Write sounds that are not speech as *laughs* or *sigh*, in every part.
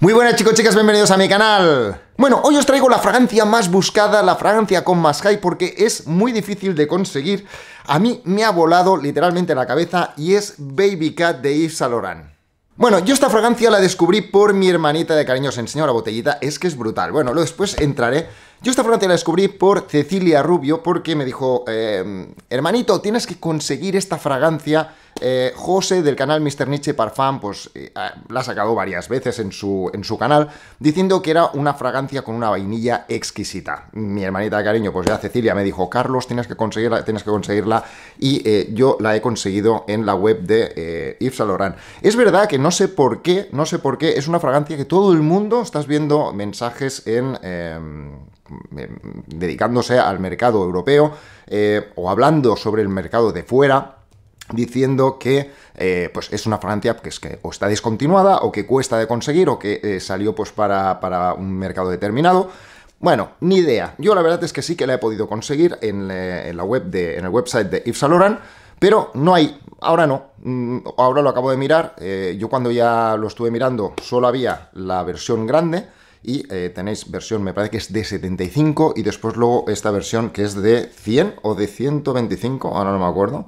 Muy buenas chicos, chicas, bienvenidos a mi canal. Bueno, hoy os traigo la fragancia más buscada, la fragancia con más hype, porque es muy difícil de conseguir. A mí me ha volado literalmente la cabeza y es Baby Cat de Yves Saint Laurent. Bueno, yo esta fragancia la descubrí por mi hermanita de cariño, os enseño la botellita, es que es brutal. Bueno, luego después entraré yo esta fragancia la descubrí por Cecilia Rubio porque me dijo, em, hermanito, tienes que conseguir esta fragancia. Eh, José del canal Mr. Nietzsche Parfum, pues eh, ah, la ha sacado varias veces en su, en su canal, diciendo que era una fragancia con una vainilla exquisita. Mi hermanita de cariño, pues ya Cecilia me dijo, Carlos, tienes que conseguirla, tienes que conseguirla, y eh, yo la he conseguido en la web de Yves Saint Es verdad que no sé por qué, no sé por qué, es una fragancia que todo el mundo, estás viendo mensajes en em, eh, dedicándose al mercado europeo eh, o hablando sobre el mercado de fuera diciendo que eh, pues es una Francia que, es que o está descontinuada o que cuesta de conseguir o que salió pues para, un mercado determinado. Bueno, ni idea. Yo la verdad es que sí que la he podido conseguir en, la web de, en el website de Yves pero no hay, ahora no, mm, ahora lo acabo de mirar, yo cuando ya lo estuve mirando solo había la versión grande, y eh, tenéis versión, me parece que es de 75 y después luego esta versión que es de 100 o de 125, ahora no me acuerdo.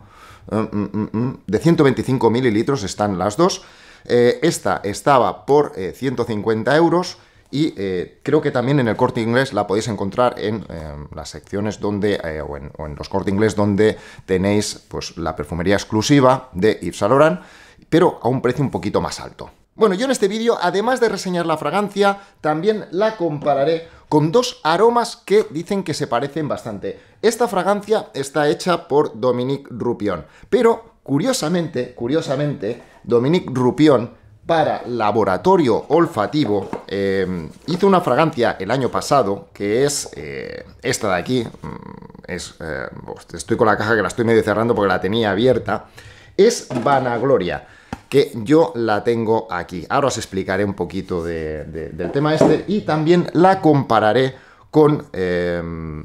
Mm, mm, mm, de 125 mililitros están las dos. Eh, esta estaba por 150 eh, euros y creo que también en el corte inglés la podéis encontrar en las secciones donde, o, en, los corte inglés donde tenéis pues, la perfumería exclusiva de Yves Saint pero a un precio un poquito más alto. Bueno, yo en este vídeo, además de reseñar la fragancia, también la compararé con dos aromas que dicen que se parecen bastante. Esta fragancia está hecha por Dominique Rupion, pero curiosamente, curiosamente, Dominique Rupion para laboratorio olfativo em, hizo una fragancia el año pasado que es eh, esta de aquí. Mm, es, eh, estoy con la caja que la estoy medio cerrando porque la tenía abierta. Es Vanagloria que yo la tengo aquí. Ahora os explicaré un poquito del tema este y también la compararé con... Em,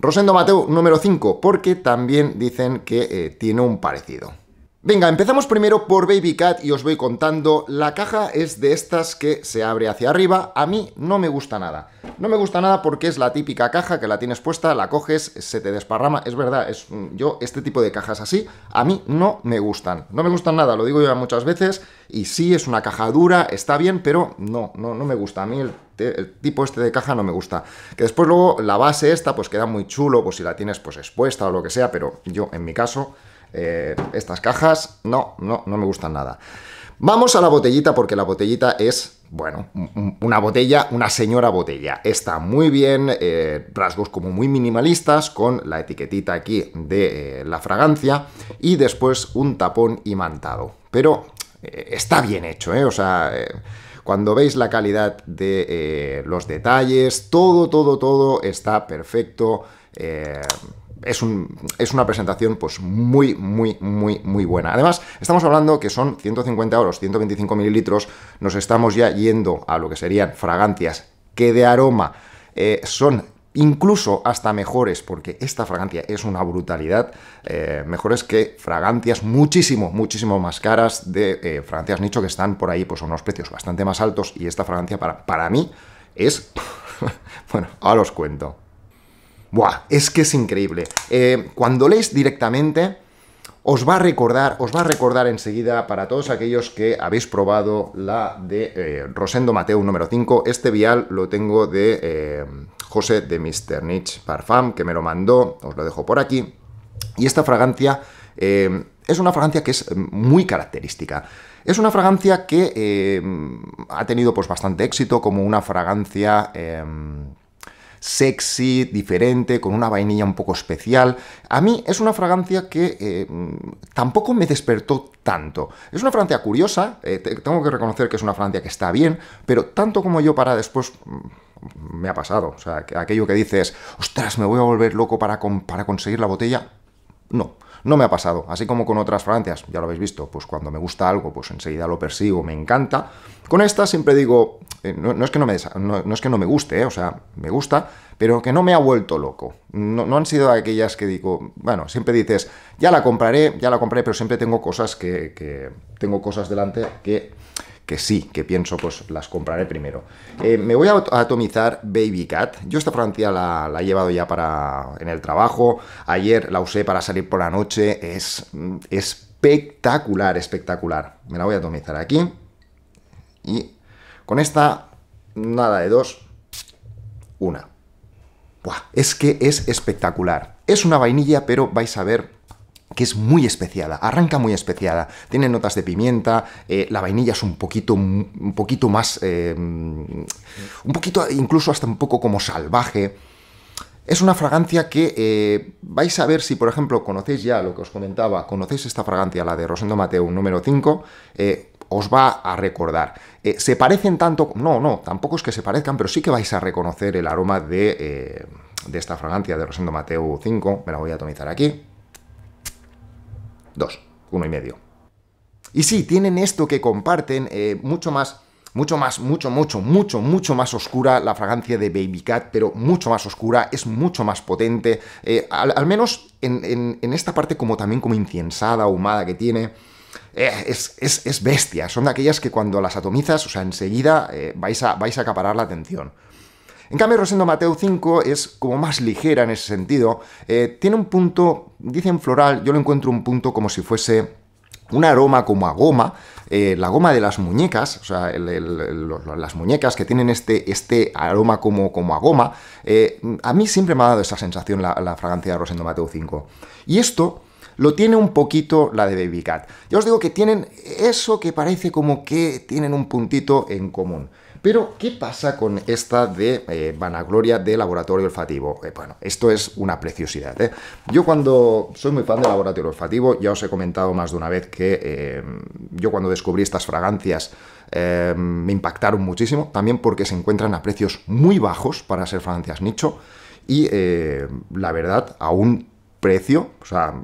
Rosendo Mateo número 5, porque también dicen que eh, tiene un parecido. Venga, empezamos primero por Baby Cat y os voy contando. La caja es de estas que se abre hacia arriba. A mí no me gusta nada. No me gusta nada porque es la típica caja que la tienes puesta, la coges, se te desparrama. Es verdad, es, mm, yo este tipo de cajas así, a mí no me gustan. No me gustan nada, lo digo ya muchas veces. Y sí, es una caja dura, está bien, pero no, no, no me gusta. A mí el, el, tipo este de caja no me gusta. Que después luego la base esta pues queda muy chulo, pues si la tienes pues expuesta o lo que sea, pero yo en mi caso eh, estas cajas no, no, no me gustan nada. Vamos a la botellita porque la botellita es, bueno, una botella, una señora botella. Está muy bien, eh, rasgos como muy minimalistas, con la etiquetita aquí de eh, la fragancia y después un tapón imantado. Pero está bien hecho, O sea, cuando veis la calidad de los detalles, todo, todo, todo está perfecto es, una presentación pues muy, muy, muy, muy buena. Además, estamos hablando que son 150 euros, 125 mililitros, nos estamos ya yendo a lo que serían fragancias que de aroma eh, son incluso hasta mejores, porque esta fragancia es una brutalidad, eh, mejores que fragancias muchísimo, muchísimo más caras de eh, fragancias nicho que están por ahí pues son unos precios bastante más altos y esta fragancia para, para mí es... *laughs* bueno, ahora os cuento. Buah, es que es increíble. Eh, cuando lees directamente, os va a recordar, os va a recordar enseguida para todos aquellos que habéis probado la de eh, Rosendo Mateo número 5. Este vial lo tengo de eh, José de Mr. Niche Parfum, que me lo mandó, os lo dejo por aquí. Y esta fragancia es una fragancia que es muy característica. Es una fragancia que ha tenido pues, bastante éxito como una fragancia sexy, diferente, con una vainilla un poco especial. A mí es una fragancia que eh, tampoco me despertó tanto. Es una fragancia curiosa, eh, tengo que reconocer que es una fragancia que está bien, pero tanto como yo para después mm, me ha pasado. O sea, aquello que dices, ostras, me voy a volver loco para conseguir la botella, no, no me ha pasado. Así como con otras fragancias, ya lo habéis visto, pues cuando me gusta algo, pues enseguida lo persigo, me encanta. Con esta siempre digo, eh, no, es que no, me no, es que no me guste, eh, o sea, me gusta, pero que no me ha vuelto loco. No, han sido aquellas que digo, bueno, siempre dices, ya la compraré, ya la compraré, pero siempre tengo cosas que tengo cosas delante que que sí, que pienso, pues las compraré primero. Eh, me voy a atomizar Baby Cat. Yo esta plantilla la, la, he llevado ya para en el trabajo. Ayer la usé para salir por la noche. Es espectacular, espectacular. Me la voy a atomizar aquí. Y con esta, nada de dos, una. es que es espectacular. Es una vainilla, pero vais a ver que es muy especiada, arranca muy especiada. Tiene notas de pimienta, eh, la vainilla es un poquito, un poquito más, eh, mm, un poquito incluso hasta un poco como salvaje. Es una fragancia que eh, vais a ver si, por ejemplo, conocéis ya lo que os comentaba, conocéis esta fragancia, la de Rosendo Mateo número 5, os va a recordar. se parecen tanto, no, no, tampoco es que se parezcan, pero sí que vais a reconocer el aroma de, de esta fragancia de Rosendo Mateo 5, me la voy a atomizar aquí. Dos, uno y medio. Y sí, tienen esto que comparten, eh, mucho más, mucho más, mucho, mucho, mucho, mucho más oscura la fragancia de Baby Cat, pero mucho más oscura, es mucho más potente, eh, al, menos en, esta parte como también como inciensada, ahumada que tiene. Eh, es, bestia, son de aquellas que cuando las atomizas, o sea, enseguida vais, a, vais a acaparar la atención. En cambio, Rosendo Mateo 5 es como más ligera en ese sentido. Eh, tiene un punto, dicen floral, yo lo encuentro un punto como si fuese un aroma como a goma, eh, la goma de las muñecas, o sea, las muñecas que tienen este, este aroma como, como a goma, eh, a mí siempre me ha dado esa sensación la, fragancia de Rosendo Mateo 5. Y esto lo tiene un poquito la de Baby Cat. Yo os digo que tienen eso que parece como que tienen un puntito en común. Pero, ¿qué pasa con esta de eh, vanagloria de laboratorio olfativo? Eh, bueno, esto es una preciosidad. ¿eh? Yo cuando soy muy fan de laboratorio olfativo, ya os he comentado más de una vez que yo cuando descubrí estas fragancias me impactaron muchísimo, también porque se encuentran a precios muy bajos para ser fragancias nicho y la verdad, a un precio, o sea,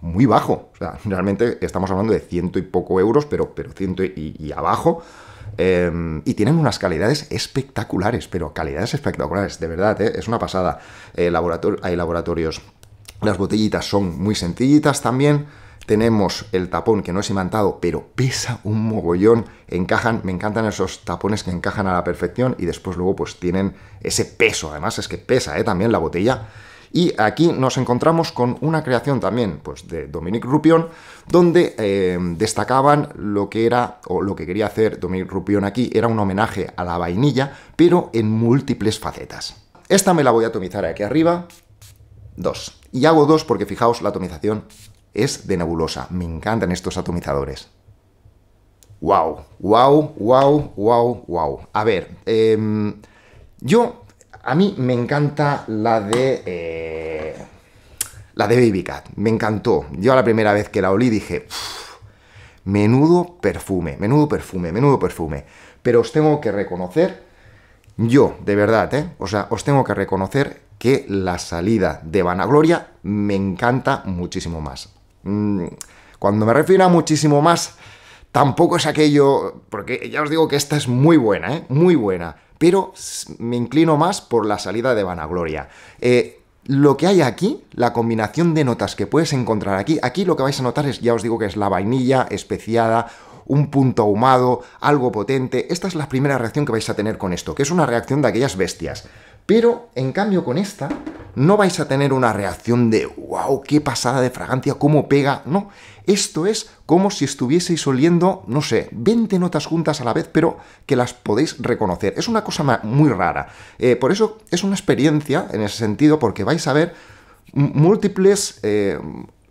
muy bajo. O sea, *laughs* realmente estamos hablando de ciento y poco euros, pero, pero ciento y abajo. Em, y tienen unas calidades espectaculares, pero calidades espectaculares, de verdad, ¿eh? es una pasada. Eh, hay laboratorios. Las botellitas son muy sencillitas también. Tenemos el tapón que no es imantado, pero pesa un mogollón. Encajan, me encantan esos tapones que encajan a la perfección y después luego pues tienen ese peso. Además es que pesa ¿eh? también la botella. Y aquí nos encontramos con una creación también pues, de Dominique Rupion, donde eh, destacaban lo que era, o lo que quería hacer Dominique Rupion aquí, era un homenaje a la vainilla, pero en múltiples facetas. Esta me la voy a atomizar aquí arriba, dos. Y hago dos porque fijaos, la atomización es de nebulosa. Me encantan estos atomizadores. ¡Wow! ¡Wow! ¡Wow! ¡Wow! ¡Wow! A ver, em, yo a mí me encanta la de... Eh, la de Baby Me encantó. Yo la primera vez que la olí dije... Menudo perfume, menudo perfume, menudo perfume. Pero os tengo que reconocer, yo, de verdad, ¿eh? O sea, os tengo que reconocer que la salida de Vanagloria me encanta muchísimo más. Mm, cuando me refiero a muchísimo más, tampoco es aquello, porque ya os digo que esta es muy buena, ¿eh? Muy buena pero me inclino más por la salida de Vanagloria. Eh, lo que hay aquí, la combinación de notas que puedes encontrar aquí, aquí lo que vais a notar es, ya os digo que es la vainilla especiada, un punto ahumado, algo potente. Esta es la primera reacción que vais a tener con esto, que es una reacción de aquellas bestias. Pero, en cambio, con esta no vais a tener una reacción de wow, qué pasada de fragancia, cómo pega. No, esto es como si estuvieseis oliendo, no sé, 20 notas juntas a la vez, pero que las podéis reconocer. Es una cosa muy rara. Eh, por eso es una experiencia en ese sentido, porque vais a ver múltiples eh,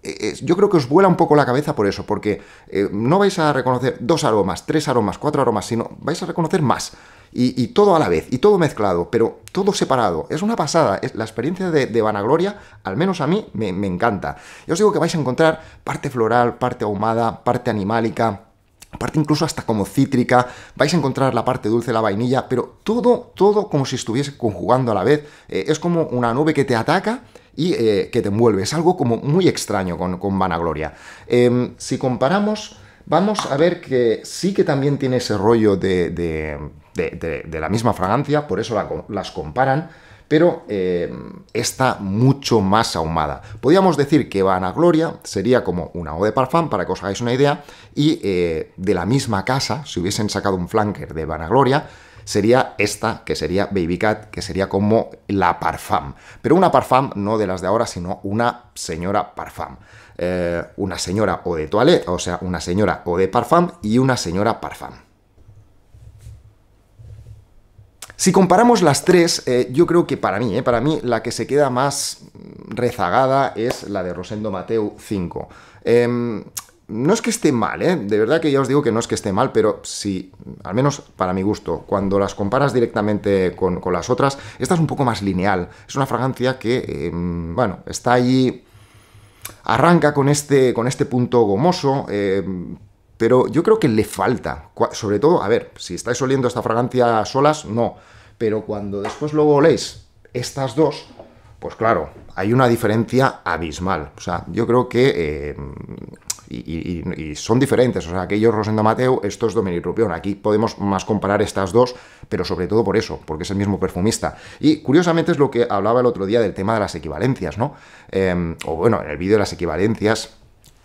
eh, yo creo que os vuela un poco la cabeza por eso, porque eh, no vais a reconocer dos aromas, tres aromas, cuatro aromas, sino vais a reconocer más. Y, todo a la vez, y todo mezclado, pero todo separado. Es una pasada. Es, la experiencia de, Vanagloria, al menos a mí, me, encanta. Yo os digo que vais a encontrar parte floral, parte ahumada, parte animálica parte incluso hasta como cítrica, vais a encontrar la parte dulce, la vainilla, pero todo, todo como si estuviese conjugando a la vez. Eh, es como una nube que te ataca y eh, que te envuelve. Es algo como muy extraño con, Vanagloria. Em, si comparamos, vamos a ver que sí que también tiene ese rollo de, de, de, la misma fragancia, por eso las comparan, pero em, está mucho más ahumada. Podríamos decir que Vanagloria sería como una O de parfum, para que os hagáis una idea, y eh, de la misma casa, si hubiesen sacado un flanker de Vanagloria, sería esta, que sería Baby Cat, que sería como la Parfum. Pero una Parfum no de las de ahora, sino una señora Parfum. Eh, una señora o de toilette, o sea, una señora o de Parfum y una señora Parfum. Si comparamos las tres, eh, yo creo que para mí, eh, para mí, la que se queda más rezagada es la de Rosendo Mateu 5 no es que esté mal, ¿eh? de verdad que ya os digo que no es que esté mal, pero si, al menos para mi gusto, cuando las comparas directamente con, las otras, esta es un poco más lineal. Es una fragancia que, em, bueno, está allí, arranca con este, con este punto gomoso, em, pero yo creo que le falta. Sobre todo, a ver, si estáis oliendo esta fragancia solas, no. Pero cuando después luego oléis estas dos, pues claro, hay una diferencia abismal. O sea, yo creo que em, y, son diferentes. O sea, aquellos Rosendo Mateo, esto es Dominic Rupión. Aquí podemos más comparar estas dos, pero sobre todo por eso, porque es el mismo perfumista. Y curiosamente es lo que hablaba el otro día del tema de las equivalencias, ¿no? Em, o bueno, en el vídeo de las equivalencias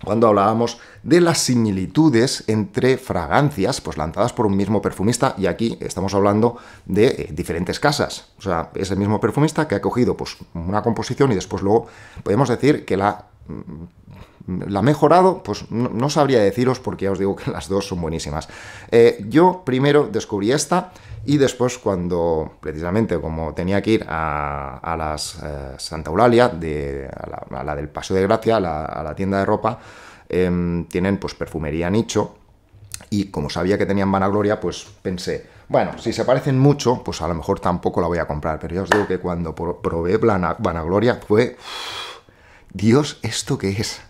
cuando hablábamos de las similitudes entre fragancias pues lanzadas por un mismo perfumista y aquí estamos hablando de eh, diferentes casas, o sea, es el mismo perfumista que ha cogido pues una composición y después luego podemos decir que la Mm, mm, ¿La mejorado? Pues no, sabría deciros porque ya os digo que *laughs* las dos son buenísimas. Eh, yo primero descubrí esta y después cuando, precisamente como tenía que ir a, las eh, Santa Eulalia, de, a, la, del Paseo de Gracia, a la, tienda de ropa, em, tienen pues perfumería nicho y como sabía que tenían vanagloria, pues pensé, bueno, si se parecen mucho, pues a lo mejor tampoco la voy a comprar, pero ya os digo que cuando probé Vanagloria fue... Dios, ¿esto qué es?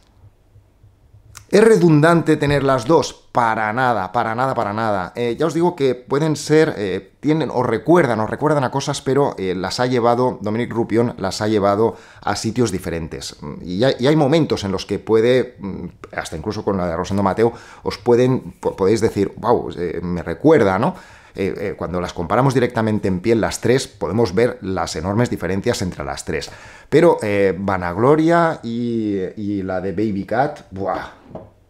¿Es redundante tener las dos? Para nada, para nada, para nada. Eh, ya os digo que pueden ser, eh, tienen, o recuerdan, o recuerdan a cosas, pero eh, las ha llevado, Dominic Rupion, las ha llevado a sitios diferentes. Y hay, y hay, momentos en los que puede, mm, hasta incluso con la de Rosendo Mateo, os pueden, podéis decir, wow, me recuerda, ¿no? Eh, eh, cuando las comparamos directamente en piel las tres, podemos ver las enormes diferencias entre las tres. Pero eh, Vanagloria y, la de Baby Cat, ¡buah!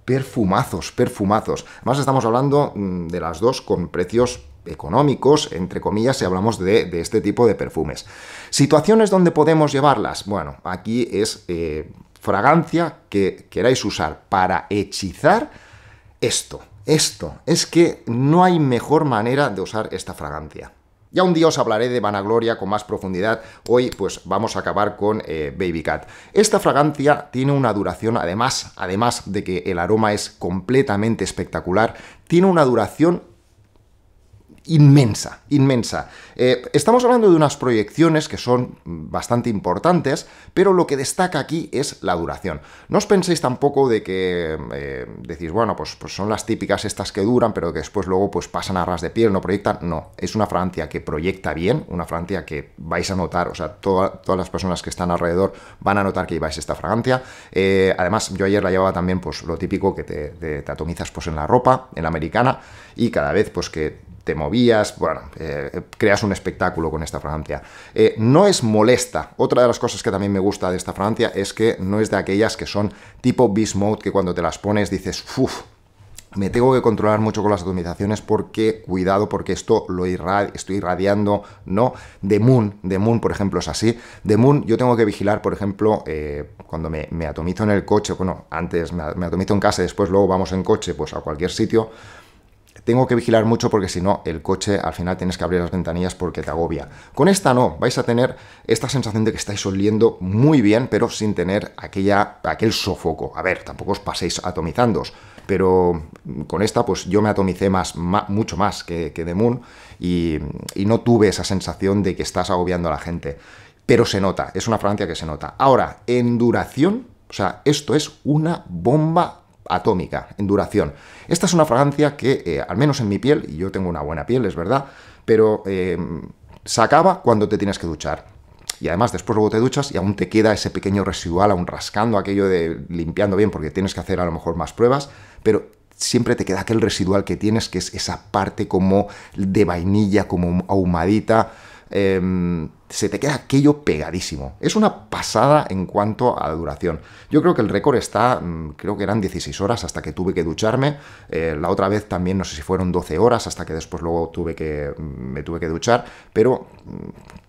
Perfumazos, perfumazos. Más estamos hablando mm, de las dos con precios económicos, entre comillas, si hablamos de, este tipo de perfumes. ¿Situaciones donde podemos llevarlas? Bueno, aquí es fragancia que queráis usar para hechizar esto esto, es que no hay mejor manera de usar esta fragancia. Ya un día os hablaré de Vanagloria con más profundidad, hoy pues vamos a acabar con eh, Baby Cat. Esta fragancia tiene una duración, además, además de que el aroma es completamente espectacular, tiene una duración inmensa, inmensa. Eh, estamos hablando de unas proyecciones que son bastante importantes, pero lo que destaca aquí es la duración. No os penséis tampoco de que eh, decís, bueno, pues, pues, son las típicas estas que duran, pero que después luego pues pasan a ras de piel, no proyectan. No, es una fragancia que proyecta bien, una fragancia que vais a notar, o sea, todas las personas que están alrededor van a notar que lleváis esta fragancia. Eh, además, yo ayer la llevaba también, pues lo típico que te, te atomizas pues en la ropa, en la americana, y cada vez pues que te movías, bueno, eh, creas un espectáculo con esta fragancia. Eh, no es molesta. Otra de las cosas que también me gusta de esta fragancia es que no es de aquellas que son tipo Beast Mode, que cuando te las pones dices, uff, me tengo que controlar mucho con las atomizaciones porque, cuidado, porque esto lo irradi estoy irradiando, ¿no? De Moon, de Moon, por ejemplo, es así. De Moon yo tengo que vigilar, por ejemplo, eh, cuando me, atomizo en el coche, bueno, antes me, me atomizo en casa y después luego vamos en coche, pues a cualquier sitio, tengo que vigilar mucho porque si no, el coche al final tienes que abrir las ventanillas porque te agobia. Con esta no, vais a tener esta sensación de que estáis oliendo muy bien, pero sin tener aquella, aquel sofoco. A ver, tampoco os paséis atomizando, pero con esta pues yo me atomicé más, mucho más que, que de Moon y, y no tuve esa sensación de que estás agobiando a la gente. Pero se nota, es una fragancia que se nota. Ahora, en duración, o sea, esto es una bomba atómica, en duración. Esta es una fragancia que, eh, al menos en mi piel, y yo tengo una buena piel, es verdad, pero em, se acaba cuando te tienes que duchar. Y además después luego te duchas y aún te queda ese pequeño residual, aún rascando aquello de limpiando bien, porque tienes que hacer a lo mejor más pruebas, pero siempre te queda aquel residual que tienes, que es esa parte como de vainilla, como ahumadita. Em, se te queda aquello pegadísimo. Es una pasada en cuanto a duración. Yo creo que el récord está, mm, creo que eran 16 horas hasta que tuve que ducharme. Eh, la otra vez también, no sé si fueron 12 horas hasta que después luego tuve que, mm, me tuve que duchar. Pero mm,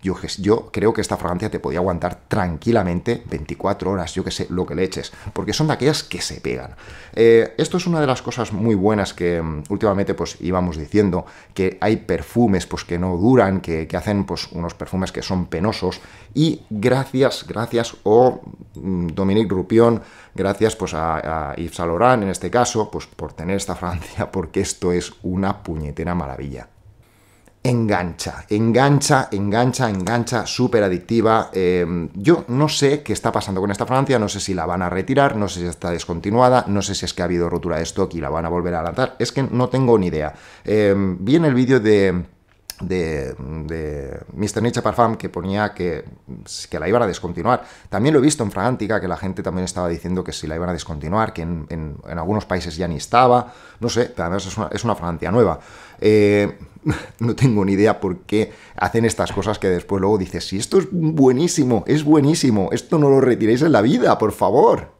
yo, yo creo que esta fragancia te podía aguantar tranquilamente 24 horas, yo que sé, lo que le eches. Porque son de aquellas que se pegan. Eh, esto es una de las cosas muy buenas que últimamente pues íbamos diciendo, que hay perfumes pues que no duran, que, que hacen pues unos perfumes que son son penosos y gracias, gracias, o mm, Dominique Rupion, gracias pues a, Yves Saint en este caso, pues por tener esta Francia, *laughs* porque esto es una puñetera maravilla. Engancha, engancha, engancha, engancha, súper adictiva. Em, yo no sé qué está pasando con esta Francia, no sé si la van a retirar, no sé si está descontinuada, no sé si es que ha habido rotura de stock y la van a volver a lanzar, es que no tengo ni idea. Em, vi en el vídeo de de, Mr. Nietzsche Parfum que ponía que, que, la iban a descontinuar. También lo he visto en Fragántica, que la gente también estaba diciendo que si la iban a descontinuar, que en, algunos países ya ni estaba. No sé, además es una, es nueva. Eh, *laughs* no tengo ni idea por qué hacen estas cosas que después luego dices, si esto es buenísimo, es buenísimo, esto no lo retiréis en la vida, por favor.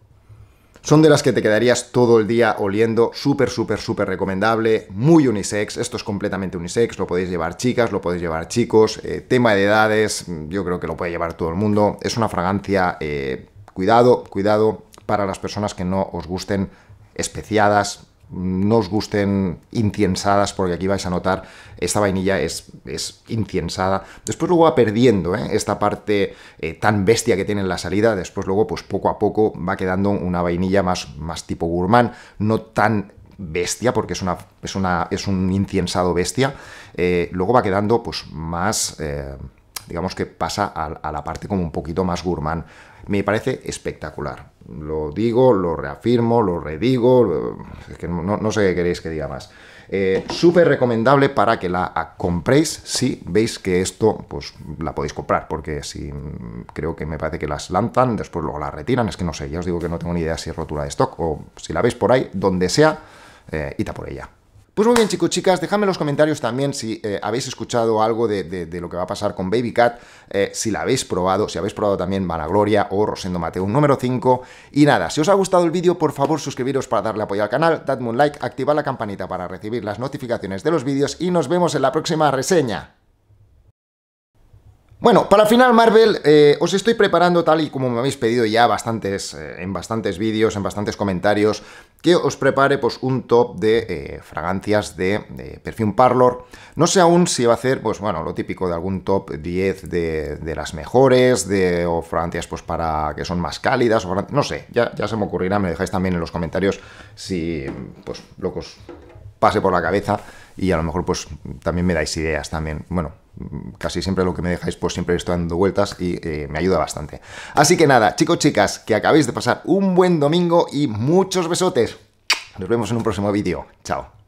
Son de las que te quedarías todo el día oliendo, súper, súper, súper recomendable, muy unisex, esto es completamente unisex, lo podéis llevar chicas, lo podéis llevar chicos, eh, tema de edades, mm, yo creo que lo puede llevar todo el mundo, es una fragancia, eh, cuidado, cuidado, para las personas que no os gusten especiadas, no os gusten inciensadas, porque aquí vais a notar, esta vainilla es, es inciensada. Después luego va perdiendo ¿eh? esta parte eh, tan bestia que tiene en la salida, después luego pues poco a poco va quedando una vainilla más, más tipo gourmand, no tan bestia, porque es, una, es, una, es un inciensado bestia, eh, luego va quedando pues más digamos que pasa a, la parte como un poquito más gourmand. Me parece espectacular. Lo digo, lo reafirmo, lo redigo, que no, sé qué queréis que diga más. Eh, súper recomendable para que la compréis si veis que esto pues la podéis comprar, porque si mm, creo que me parece que las lanzan, después luego la retiran, es que no sé, ya os digo que no tengo ni idea si es rotura de stock o si la veis por ahí, donde sea, eh, a por ella. Pues muy bien, chicos, chicas, dejadme en los comentarios también si eh, habéis escuchado algo de, lo que va a pasar con Baby Cat, eh, si la habéis probado, si habéis probado también Vanagloria o Rosendo Mateo número 5. Y nada, si os ha gustado el vídeo, por favor suscribiros para darle apoyo al canal, dadme un like, activad la campanita para recibir las notificaciones de los vídeos y nos vemos en la próxima reseña. Bueno, para final, Marvel, eh, os estoy preparando, tal y como me habéis pedido ya bastantes, eh, en bastantes vídeos, en bastantes comentarios, que os prepare pues, un top de eh, fragancias de, perfume parlor. No sé aún si va a ser pues bueno, lo típico de algún top 10 de, las mejores, de, o fragancias pues para que son más cálidas, o no sé, ya, se me ocurrirá, me dejáis también en los comentarios si pues lo que os pase por la cabeza y a lo mejor pues también me dais ideas también. Bueno, casi siempre lo que me dejáis pues siempre estoy dando vueltas y eh, me ayuda bastante. Así que nada, chicos, chicas, que acabéis de pasar un buen domingo y muchos besotes. Nos vemos en un próximo vídeo. Chao.